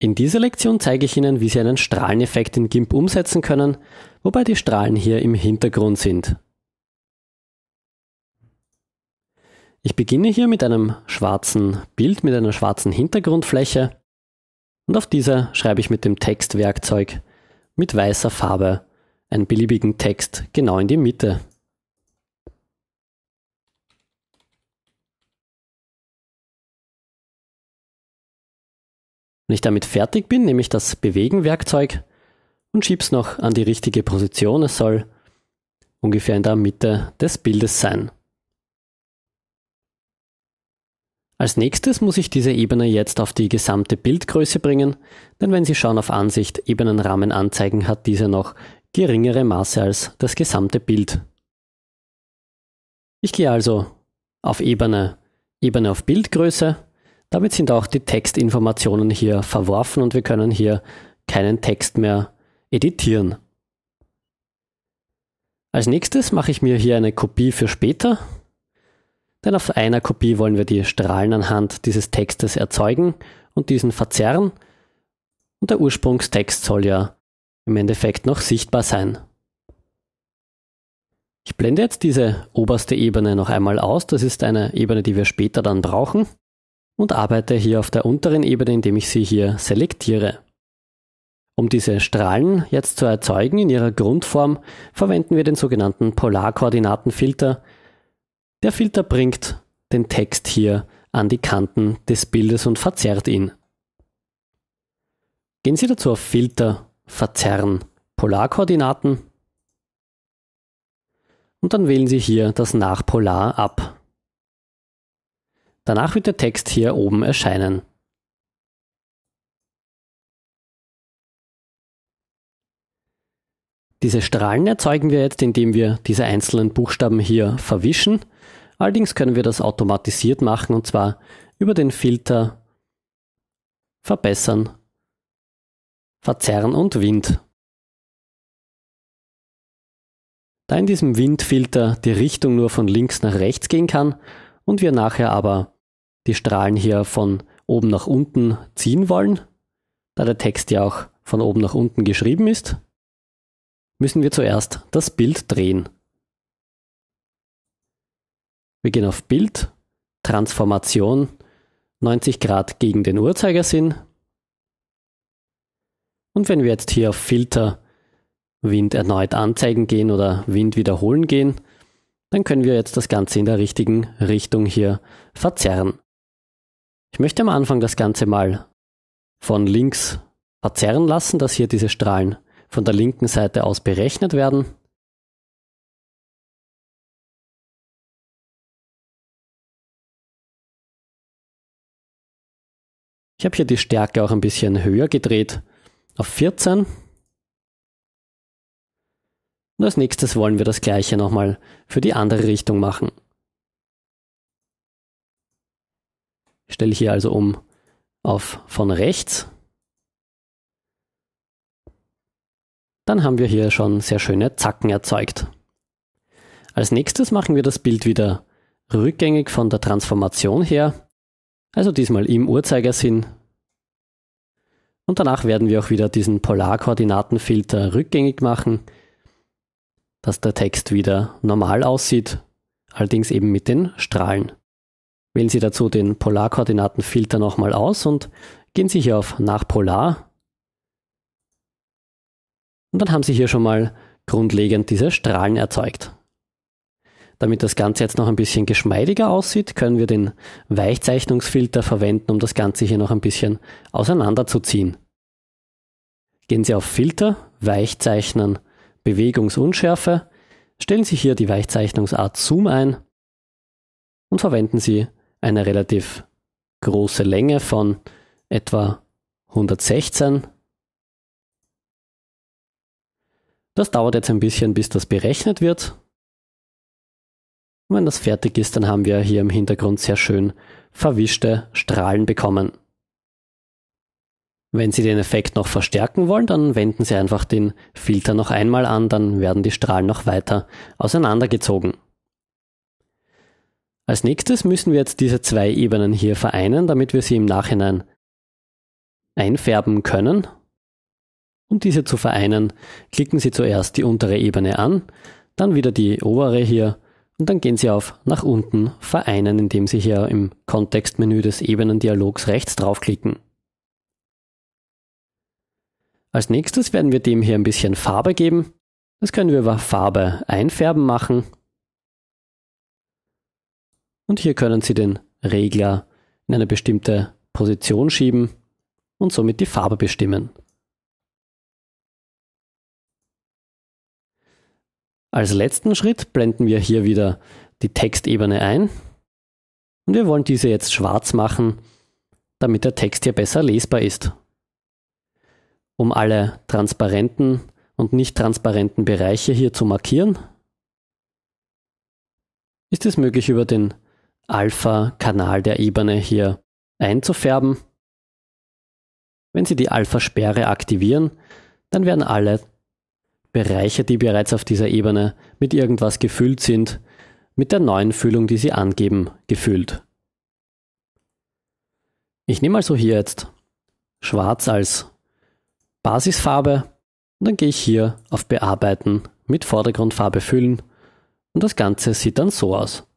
In dieser Lektion zeige ich Ihnen, wie Sie einen Strahleneffekt in GIMP umsetzen können, wobei die Strahlen hier im Hintergrund sind. Ich beginne hier mit einem schwarzen Bild, mit einer schwarzen Hintergrundfläche und auf dieser schreibe ich mit dem Textwerkzeug mit weißer Farbe einen beliebigen Text genau in die Mitte. Wenn ich damit fertig bin, nehme ich das Bewegen-Werkzeug und schiebe es noch an die richtige Position. Es soll ungefähr in der Mitte des Bildes sein. Als nächstes muss ich diese Ebene jetzt auf die gesamte Bildgröße bringen, denn wenn Sie schauen auf Ansicht Ebenenrahmen anzeigen, hat diese noch geringere Maße als das gesamte Bild. Ich gehe also auf Ebene, Ebene auf Bildgröße damit sind auch die Textinformationen hier verworfen und wir können hier keinen Text mehr editieren. Als nächstes mache ich mir hier eine Kopie für später, denn auf einer Kopie wollen wir die Strahlen anhand dieses Textes erzeugen und diesen verzerren und der Ursprungstext soll ja im Endeffekt noch sichtbar sein. Ich blende jetzt diese oberste Ebene noch einmal aus, das ist eine Ebene, die wir später dann brauchen und arbeite hier auf der unteren Ebene, indem ich sie hier selektiere. Um diese Strahlen jetzt zu erzeugen in ihrer Grundform, verwenden wir den sogenannten Polarkoordinatenfilter. Der Filter bringt den Text hier an die Kanten des Bildes und verzerrt ihn. Gehen Sie dazu auf Filter, Verzerren, Polarkoordinaten und dann wählen Sie hier das Nachpolar ab. Danach wird der Text hier oben erscheinen. Diese Strahlen erzeugen wir jetzt, indem wir diese einzelnen Buchstaben hier verwischen. Allerdings können wir das automatisiert machen und zwar über den Filter Verbessern, Verzerren und Wind. Da in diesem Windfilter die Richtung nur von links nach rechts gehen kann und wir nachher aber die Strahlen hier von oben nach unten ziehen wollen, da der Text ja auch von oben nach unten geschrieben ist, müssen wir zuerst das Bild drehen. Wir gehen auf Bild, Transformation 90 Grad gegen den Uhrzeigersinn. Und wenn wir jetzt hier auf Filter Wind erneut anzeigen gehen oder Wind wiederholen gehen, dann können wir jetzt das Ganze in der richtigen Richtung hier verzerren. Ich möchte am Anfang das Ganze mal von links verzerren lassen, dass hier diese Strahlen von der linken Seite aus berechnet werden. Ich habe hier die Stärke auch ein bisschen höher gedreht auf 14. Und als nächstes wollen wir das gleiche nochmal für die andere Richtung machen. stelle ich hier also um auf von rechts. Dann haben wir hier schon sehr schöne Zacken erzeugt. Als nächstes machen wir das Bild wieder rückgängig von der Transformation her, also diesmal im Uhrzeigersinn. Und danach werden wir auch wieder diesen Polarkoordinatenfilter rückgängig machen, dass der Text wieder normal aussieht, allerdings eben mit den Strahlen. Wählen Sie dazu den Polarkoordinatenfilter nochmal aus und gehen Sie hier auf nach Polar. Und dann haben Sie hier schon mal grundlegend diese Strahlen erzeugt. Damit das Ganze jetzt noch ein bisschen geschmeidiger aussieht, können wir den Weichzeichnungsfilter verwenden, um das Ganze hier noch ein bisschen auseinanderzuziehen. Gehen Sie auf Filter, Weichzeichnen, Bewegungsunschärfe, stellen Sie hier die Weichzeichnungsart Zoom ein und verwenden Sie eine relativ große Länge von etwa 116. Das dauert jetzt ein bisschen, bis das berechnet wird. Und wenn das fertig ist, dann haben wir hier im Hintergrund sehr schön verwischte Strahlen bekommen. Wenn Sie den Effekt noch verstärken wollen, dann wenden Sie einfach den Filter noch einmal an, dann werden die Strahlen noch weiter auseinandergezogen. Als nächstes müssen wir jetzt diese zwei Ebenen hier vereinen, damit wir sie im Nachhinein einfärben können. Um diese zu vereinen, klicken Sie zuerst die untere Ebene an, dann wieder die obere hier und dann gehen Sie auf nach unten vereinen, indem Sie hier im Kontextmenü des Ebenendialogs rechts draufklicken. Als nächstes werden wir dem hier ein bisschen Farbe geben. Das können wir über Farbe einfärben machen und hier können Sie den Regler in eine bestimmte Position schieben und somit die Farbe bestimmen. Als letzten Schritt blenden wir hier wieder die Textebene ein und wir wollen diese jetzt schwarz machen, damit der Text hier besser lesbar ist. Um alle transparenten und nicht transparenten Bereiche hier zu markieren, ist es möglich über den Alpha-Kanal der Ebene hier einzufärben. Wenn Sie die Alpha-Sperre aktivieren, dann werden alle Bereiche, die bereits auf dieser Ebene mit irgendwas gefüllt sind, mit der neuen Füllung, die Sie angeben, gefüllt. Ich nehme also hier jetzt Schwarz als Basisfarbe und dann gehe ich hier auf Bearbeiten mit Vordergrundfarbe füllen und das Ganze sieht dann so aus.